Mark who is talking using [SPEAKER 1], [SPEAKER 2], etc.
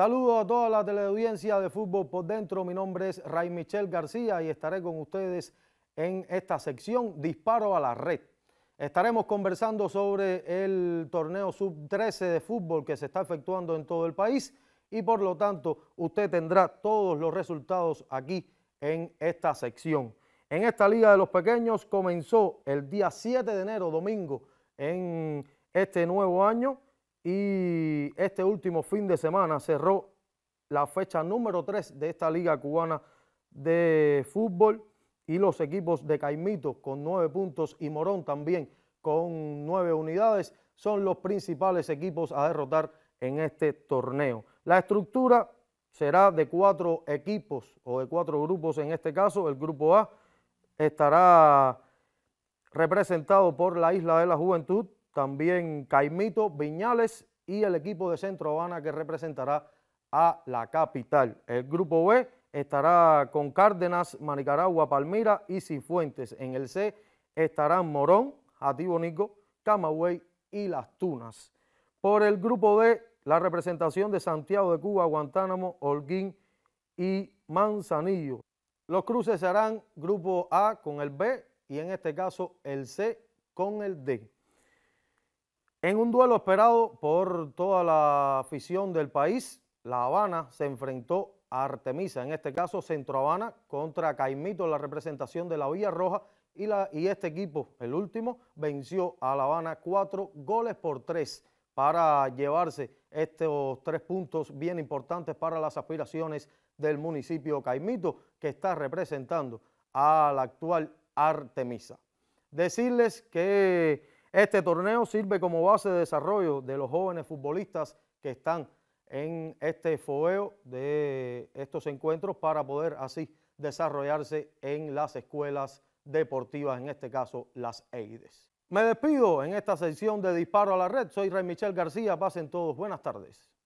[SPEAKER 1] Saludos a toda la teleaudiencia de Fútbol por Dentro. Mi nombre es Ray Michel García y estaré con ustedes en esta sección Disparo a la Red. Estaremos conversando sobre el torneo sub-13 de fútbol que se está efectuando en todo el país y por lo tanto usted tendrá todos los resultados aquí en esta sección. En esta Liga de los Pequeños comenzó el día 7 de enero, domingo, en este nuevo año y este último fin de semana cerró la fecha número 3 de esta Liga Cubana de Fútbol y los equipos de Caimito con 9 puntos y Morón también con 9 unidades son los principales equipos a derrotar en este torneo. La estructura será de cuatro equipos o de cuatro grupos en este caso. El grupo A estará representado por la Isla de la Juventud, también Caimito Viñales y el equipo de Centro Habana que representará a la capital. El grupo B estará con Cárdenas, Manicaragua, Palmira y Cifuentes. En el C estarán Morón, Atibonico, Camagüey y Las Tunas. Por el grupo D, la representación de Santiago de Cuba, Guantánamo, Holguín y Manzanillo. Los cruces serán grupo A con el B y en este caso el C con el D. En un duelo esperado por toda la afición del país, La Habana se enfrentó a Artemisa, en este caso Centro Habana contra Caimito, la representación de la Villa Roja, y, y este equipo, el último, venció a La Habana cuatro goles por tres para llevarse estos tres puntos bien importantes para las aspiraciones del municipio Caimito, que está representando a la actual Artemisa. Decirles que este torneo sirve como base de desarrollo de los jóvenes futbolistas que están en este foeo de estos encuentros para poder así desarrollarse en las escuelas deportivas, en este caso las EIDES. Me despido en esta sección de Disparo a la Red. Soy Rey Michel García. Pasen todos. Buenas tardes.